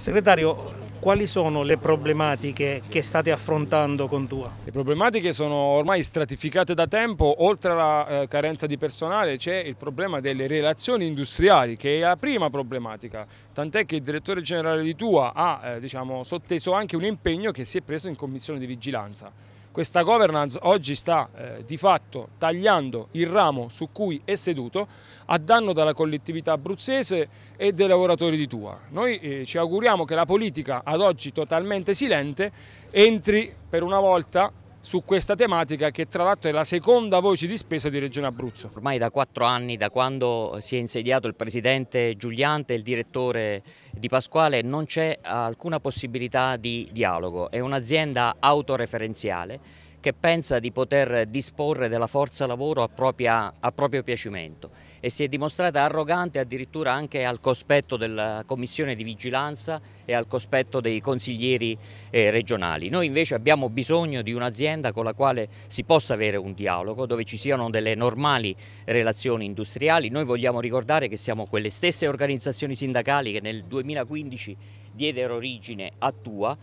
Segretario, quali sono le problematiche che state affrontando con Tua? Le problematiche sono ormai stratificate da tempo, oltre alla eh, carenza di personale c'è il problema delle relazioni industriali che è la prima problematica, tant'è che il direttore generale di Tua ha eh, diciamo, sotteso anche un impegno che si è preso in commissione di vigilanza. Questa governance oggi sta eh, di fatto tagliando il ramo su cui è seduto a danno della collettività abruzzese e dei lavoratori di Tua. Noi eh, ci auguriamo che la politica ad oggi totalmente silente entri per una volta su questa tematica che tra l'altro è la seconda voce di spesa di Regione Abruzzo. Ormai da quattro anni, da quando si è insediato il presidente Giuliante e il direttore Di Pasquale, non c'è alcuna possibilità di dialogo, è un'azienda autoreferenziale che pensa di poter disporre della forza lavoro a, propria, a proprio piacimento e si è dimostrata arrogante addirittura anche al cospetto della Commissione di Vigilanza e al cospetto dei consiglieri eh, regionali. Noi invece abbiamo bisogno di un'azienda con la quale si possa avere un dialogo, dove ci siano delle normali relazioni industriali. Noi vogliamo ricordare che siamo quelle stesse organizzazioni sindacali che nel 2015 diedero origine a Tua,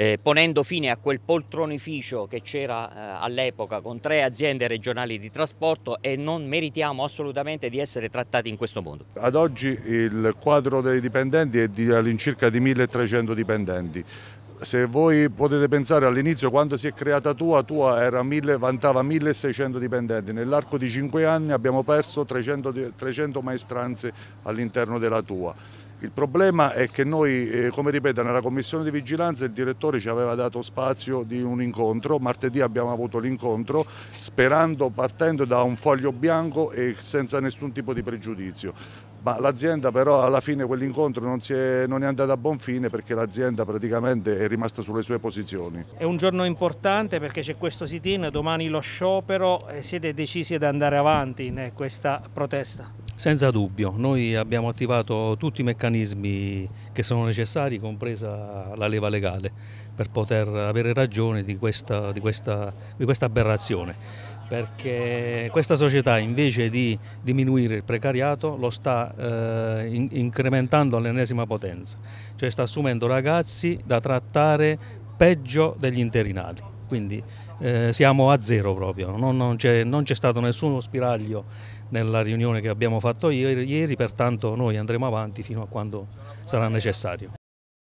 eh, ponendo fine a quel poltronificio che c'era eh, all'epoca con tre aziende regionali di trasporto e non meritiamo assolutamente di essere trattati in questo mondo. Ad oggi il quadro dei dipendenti è di all'incirca di 1300 dipendenti se voi potete pensare all'inizio quando si è creata Tua, Tua era mille, vantava 1600 dipendenti, nell'arco di 5 anni abbiamo perso 300, 300 maestranze all'interno della Tua. Il problema è che noi, eh, come ripeto, nella commissione di vigilanza il direttore ci aveva dato spazio di un incontro, martedì abbiamo avuto l'incontro sperando, partendo da un foglio bianco e senza nessun tipo di pregiudizio. Ma l'azienda però alla fine quell'incontro non è, non, è, andata a buon fine perché l'azienda praticamente è rimasta sulle sue posizioni. È un giorno importante perché c'è questo sit-in, domani lo sciopero, siete decisi ad andare avanti in questa protesta? Senza dubbio, noi abbiamo attivato tutti i meccanismi che sono necessari, compresa la leva legale, per poter avere ragione di questa, di questa, di questa aberrazione, perché questa società invece di diminuire il precariato lo sta eh, in, incrementando all'ennesima potenza, cioè sta assumendo ragazzi da trattare peggio degli interinali quindi eh, siamo a zero proprio, non, non c'è stato nessuno spiraglio nella riunione che abbiamo fatto ieri, pertanto noi andremo avanti fino a quando sarà necessario.